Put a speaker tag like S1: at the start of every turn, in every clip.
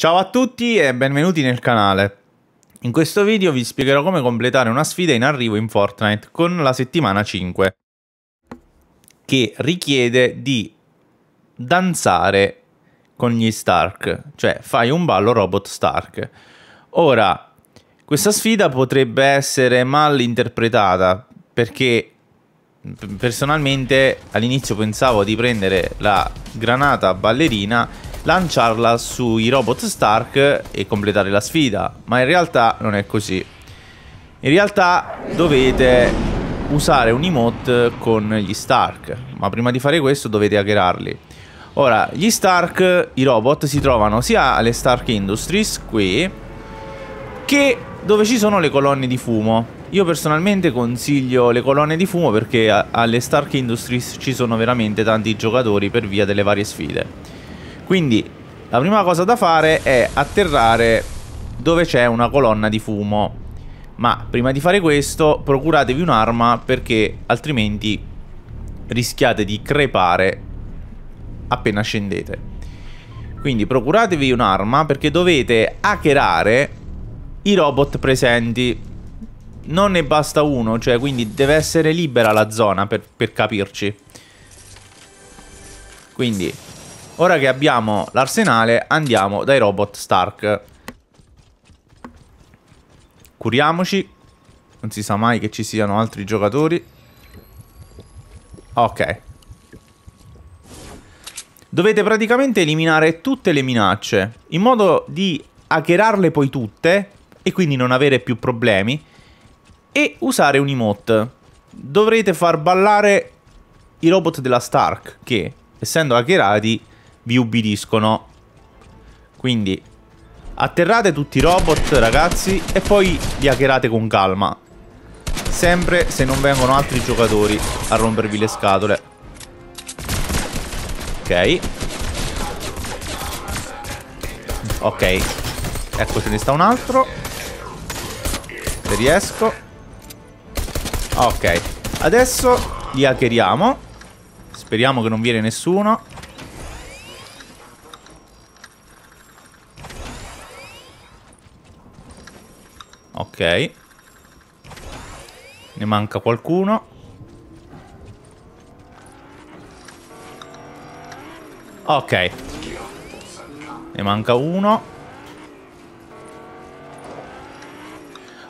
S1: Ciao a tutti e benvenuti nel canale. In questo video vi spiegherò come completare una sfida in arrivo in Fortnite con la settimana 5 che richiede di danzare con gli Stark, cioè fai un ballo robot Stark. Ora, questa sfida potrebbe essere mal interpretata perché personalmente all'inizio pensavo di prendere la granata ballerina lanciarla sui robot Stark e completare la sfida, ma in realtà non è così. In realtà dovete usare un emote con gli Stark, ma prima di fare questo dovete hackerarli. Ora, gli Stark, i robot, si trovano sia alle Stark Industries, qui, che dove ci sono le colonne di fumo. Io personalmente consiglio le colonne di fumo perché alle Stark Industries ci sono veramente tanti giocatori per via delle varie sfide. Quindi la prima cosa da fare è atterrare dove c'è una colonna di fumo. Ma prima di fare questo procuratevi un'arma perché altrimenti rischiate di crepare appena scendete. Quindi procuratevi un'arma perché dovete hackerare i robot presenti. Non ne basta uno, cioè quindi deve essere libera la zona per, per capirci. Quindi Ora che abbiamo l'arsenale andiamo dai robot Stark. Curiamoci. Non si sa mai che ci siano altri giocatori. Ok. Dovete praticamente eliminare tutte le minacce, in modo di hackerarle poi tutte, e quindi non avere più problemi, e usare un emote. Dovrete far ballare i robot della Stark, che, essendo hackerati, vi ubbidiscono. Quindi atterrate tutti i robot, ragazzi, e poi li hackerate con calma. Sempre se non vengono altri giocatori a rompervi le scatole. Ok. Ok. Ecco, ce ne sta un altro. Se riesco. Ok. Adesso li hackeriamo. Speriamo che non viene nessuno. Ok. Ne manca qualcuno. Ok. Ne manca uno.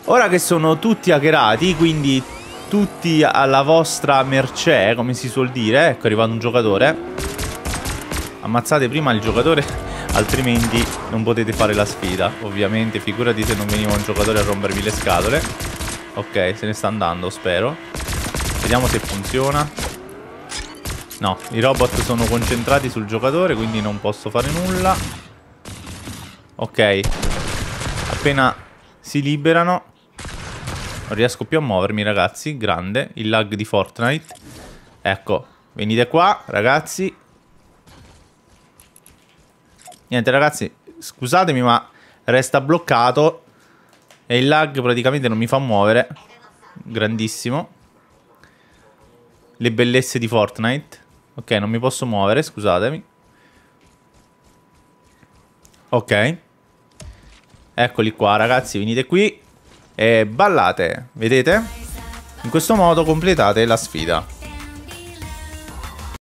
S1: Ora che sono tutti hackerati, quindi tutti alla vostra mercè, eh, come si suol dire. Eh, ecco, è arrivato un giocatore. Ammazzate prima il giocatore altrimenti non potete fare la sfida. Ovviamente figurati se non veniva un giocatore a rompervi le scatole. Ok, se ne sta andando, spero. Vediamo se funziona. No, i robot sono concentrati sul giocatore, quindi non posso fare nulla. Ok. Appena si liberano... Non riesco più a muovermi, ragazzi. Grande. Il lag di Fortnite. Ecco. Venite qua, ragazzi. Niente ragazzi, scusatemi ma resta bloccato e il lag praticamente non mi fa muovere. Grandissimo. Le bellezze di Fortnite. Ok, non mi posso muovere, scusatemi. Ok. Eccoli qua ragazzi, venite qui e ballate, vedete? In questo modo completate la sfida.